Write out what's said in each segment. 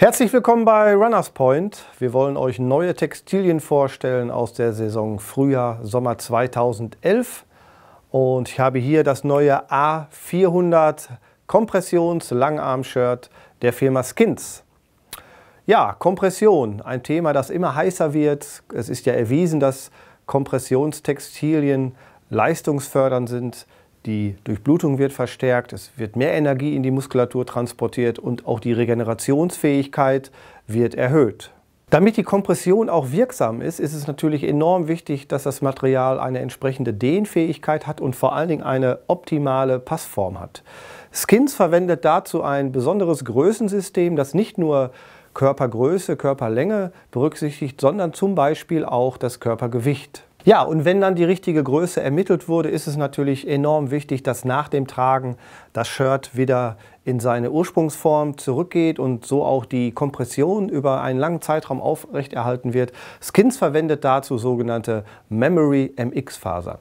Herzlich willkommen bei Runners Point. Wir wollen euch neue Textilien vorstellen aus der Saison Frühjahr, Sommer 2011. Und ich habe hier das neue A400 Kompressions-Langarm-Shirt der Firma Skins. Ja, Kompression, ein Thema, das immer heißer wird. Es ist ja erwiesen, dass Kompressionstextilien leistungsfördernd sind. Die Durchblutung wird verstärkt, es wird mehr Energie in die Muskulatur transportiert und auch die Regenerationsfähigkeit wird erhöht. Damit die Kompression auch wirksam ist, ist es natürlich enorm wichtig, dass das Material eine entsprechende Dehnfähigkeit hat und vor allen Dingen eine optimale Passform hat. Skins verwendet dazu ein besonderes Größensystem, das nicht nur Körpergröße, Körperlänge berücksichtigt, sondern zum Beispiel auch das Körpergewicht. Ja, und wenn dann die richtige Größe ermittelt wurde, ist es natürlich enorm wichtig, dass nach dem Tragen das Shirt wieder in seine Ursprungsform zurückgeht und so auch die Kompression über einen langen Zeitraum aufrechterhalten wird. Skins verwendet dazu sogenannte Memory mx faser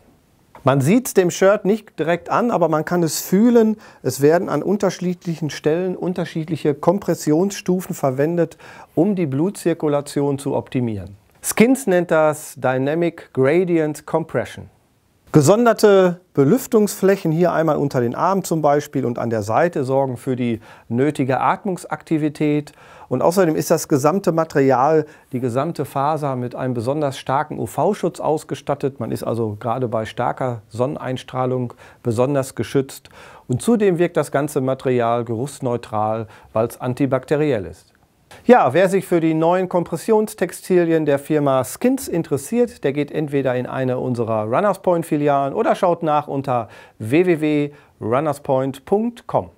Man sieht es dem Shirt nicht direkt an, aber man kann es fühlen. Es werden an unterschiedlichen Stellen unterschiedliche Kompressionsstufen verwendet, um die Blutzirkulation zu optimieren. Skins nennt das Dynamic Gradient Compression. Gesonderte Belüftungsflächen hier einmal unter den Armen zum Beispiel und an der Seite sorgen für die nötige Atmungsaktivität. Und außerdem ist das gesamte Material, die gesamte Faser mit einem besonders starken UV-Schutz ausgestattet. Man ist also gerade bei starker Sonneneinstrahlung besonders geschützt. Und zudem wirkt das ganze Material geruchsneutral, weil es antibakteriell ist. Ja, wer sich für die neuen Kompressionstextilien der Firma Skins interessiert, der geht entweder in eine unserer Runners Point Filialen oder schaut nach unter www.runnerspoint.com.